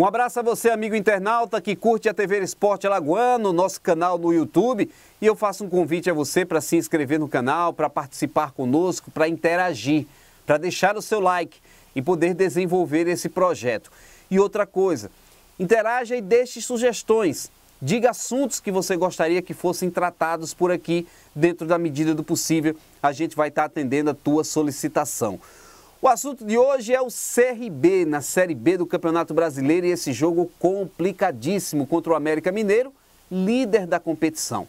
Um abraço a você, amigo internauta, que curte a TV Esporte Alagoano, nosso canal no YouTube. E eu faço um convite a você para se inscrever no canal, para participar conosco, para interagir, para deixar o seu like e poder desenvolver esse projeto. E outra coisa, interaja e deixe sugestões. Diga assuntos que você gostaria que fossem tratados por aqui, dentro da medida do possível. A gente vai estar atendendo a tua solicitação. O assunto de hoje é o CRB na Série B do Campeonato Brasileiro e esse jogo complicadíssimo contra o América Mineiro, líder da competição.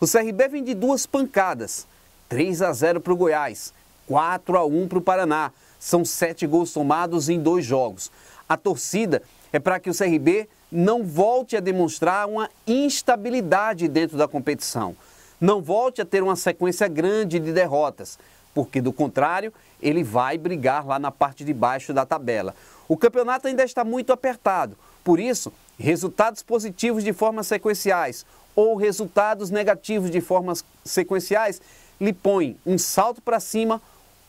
O CRB vem de duas pancadas: 3 a 0 para o Goiás, 4 a 1 para o Paraná. São sete gols tomados em dois jogos. A torcida é para que o CRB não volte a demonstrar uma instabilidade dentro da competição, não volte a ter uma sequência grande de derrotas porque do contrário, ele vai brigar lá na parte de baixo da tabela. O campeonato ainda está muito apertado, por isso, resultados positivos de formas sequenciais ou resultados negativos de formas sequenciais lhe põem um salto para cima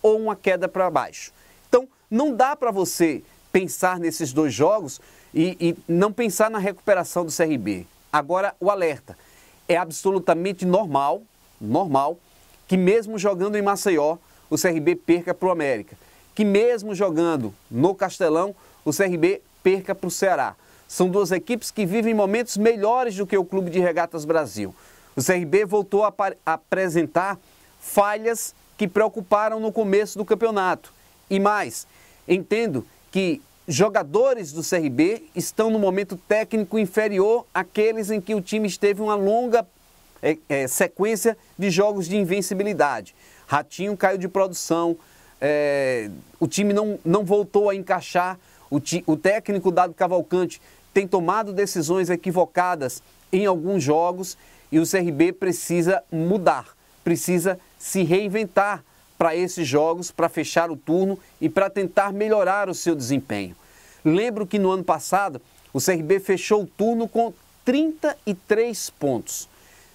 ou uma queda para baixo. Então, não dá para você pensar nesses dois jogos e, e, não pensar na recuperação do CRB. Agora, o alerta. É absolutamente normal, normal, que mesmo jogando em Maceió, o CRB perca para o América. Que mesmo jogando no Castelão, o CRB perca para o Ceará. São duas equipes que vivem momentos melhores do que o Clube de Regatas Brasil. O CRB voltou a apresentar falhas que preocuparam no começo do campeonato. E mais, entendo que jogadores do CRB estão no momento técnico inferior àqueles em que o time esteve uma longa é, é, sequência de jogos de invencibilidade. Ratinho caiu de produção, é, o time não, não voltou a encaixar, o, ti, o técnico Dado Cavalcante tem tomado decisões equivocadas em alguns jogos e o CRB precisa mudar, precisa se reinventar para esses jogos, para fechar o turno e para tentar melhorar o seu desempenho. Lembro que no ano passado o CRB fechou o turno com 33 pontos.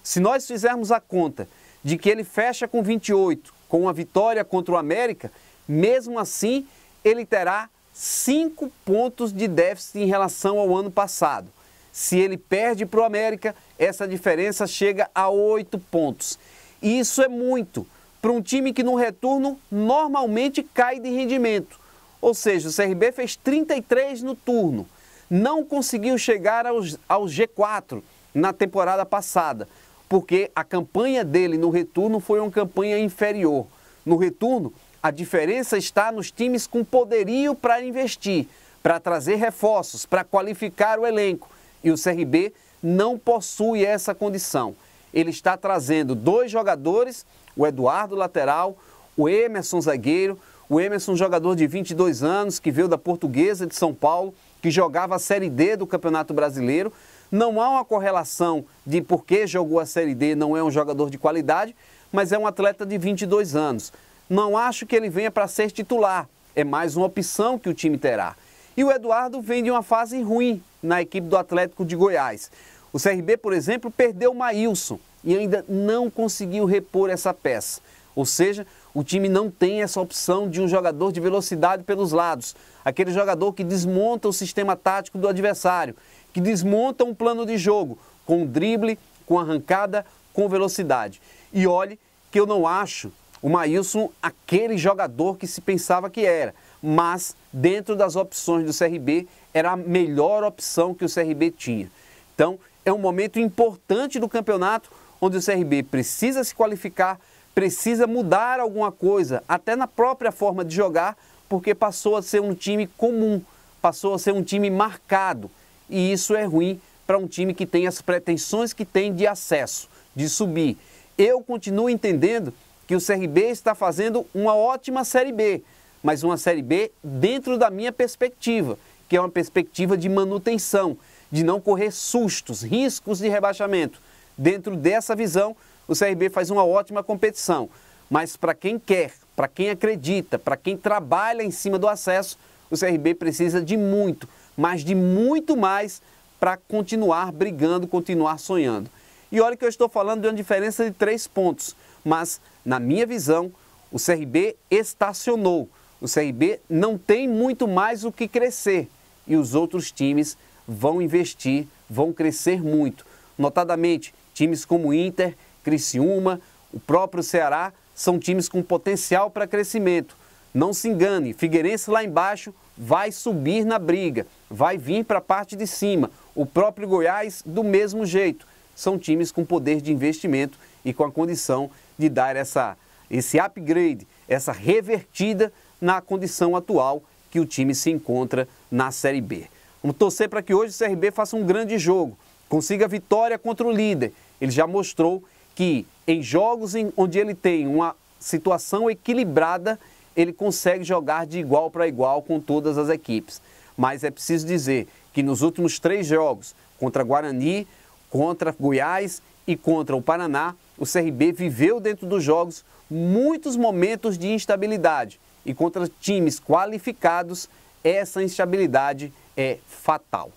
Se nós fizermos a conta de que ele fecha com 28, com uma vitória contra o América, mesmo assim ele terá 5 pontos de déficit em relação ao ano passado. Se ele perde para o América, essa diferença chega a 8 pontos. E isso é muito para um time que no retorno normalmente cai de rendimento. Ou seja, o CRB fez 33 no turno, não conseguiu chegar aos, ao G4 na temporada passada porque a campanha dele no retorno foi uma campanha inferior. No retorno, a diferença está nos times com poderio para investir, para trazer reforços, para qualificar o elenco. E o CRB não possui essa condição. Ele está trazendo dois jogadores, o Eduardo lateral, o Emerson zagueiro, o Emerson jogador de 22 anos que veio da Portuguesa de São Paulo, que jogava a Série D do Campeonato Brasileiro, não há uma correlação de por que jogou a Série D, não é um jogador de qualidade, mas é um atleta de 22 anos. Não acho que ele venha para ser titular, é mais uma opção que o time terá. E o Eduardo vem de uma fase ruim na equipe do Atlético de Goiás. O CRB, por exemplo, perdeu o Maílson e ainda não conseguiu repor essa peça. Ou seja, o time não tem essa opção de um jogador de velocidade pelos lados, aquele jogador que desmonta o sistema tático do adversário, que desmonta um plano de jogo com drible, com arrancada, com velocidade. E olhe que eu não acho o Maílson aquele jogador que se pensava que era, mas dentro das opções do CRB era a melhor opção que o CRB tinha. Então, é um momento importante do campeonato onde o CRB precisa se qualificar, precisa mudar alguma coisa, até na própria forma de jogar, porque passou a ser um time comum, passou a ser um time marcado. E isso é ruim para um time que tem as pretensões que tem de acesso, de subir. Eu continuo entendendo que o CRB está fazendo uma ótima Série B, mas uma Série B dentro da minha perspectiva, que é uma perspectiva de manutenção, de não correr sustos, riscos de rebaixamento. Dentro dessa visão, o CRB faz uma ótima competição. Mas para quem quer, para quem acredita, para quem trabalha em cima do acesso, o CRB precisa de muito, mas de muito mais para continuar brigando, continuar sonhando. E olha que eu estou falando de uma diferença de três pontos, mas na minha visão, o CRB estacionou. O CRB não tem muito mais o que crescer e os outros times vão investir, vão crescer muito. Notadamente, times como Inter, Criciúma, o próprio Ceará, são times com potencial para crescimento. Não se engane, Figueirense lá embaixo vai subir na briga, vai vir para a parte de cima. O próprio Goiás, do mesmo jeito. São times com poder de investimento e com a condição de dar essa, esse upgrade, essa revertida na condição atual que o time se encontra na Série B. Vamos torcer para que hoje o CRB faça um grande jogo, consiga vitória contra o líder. Ele já mostrou que em jogos em, onde ele tem uma situação equilibrada, ele consegue jogar de igual para igual com todas as equipes. Mas é preciso dizer que nos últimos três jogos, contra Guarani, contra Goiás e contra o Paraná, o CRB viveu dentro dos jogos muitos momentos de instabilidade. E contra times qualificados, essa instabilidade é fatal.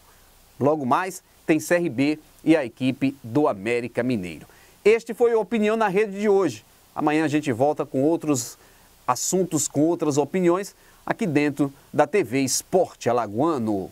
Logo mais, tem CRB e a equipe do América Mineiro. Este foi a Opinião na Rede de hoje. Amanhã a gente volta com outros assuntos, com outras opiniões, aqui dentro da TV Esporte Alagoano.